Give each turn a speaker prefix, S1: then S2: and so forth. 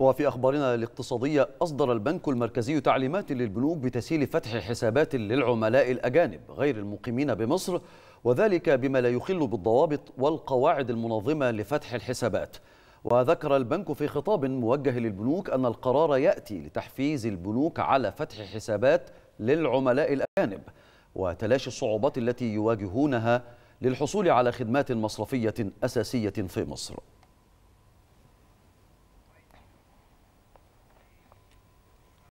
S1: وفي أخبارنا الاقتصادية أصدر البنك المركزي تعليمات للبنوك بتسهيل فتح حسابات للعملاء الأجانب غير المقيمين بمصر وذلك بما لا يخل بالضوابط والقواعد المنظمة لفتح الحسابات وذكر البنك في خطاب موجه للبنوك أن القرار يأتي لتحفيز البنوك على فتح حسابات للعملاء الأجانب وتلاشي الصعوبات التي يواجهونها للحصول على خدمات مصرفية أساسية في مصر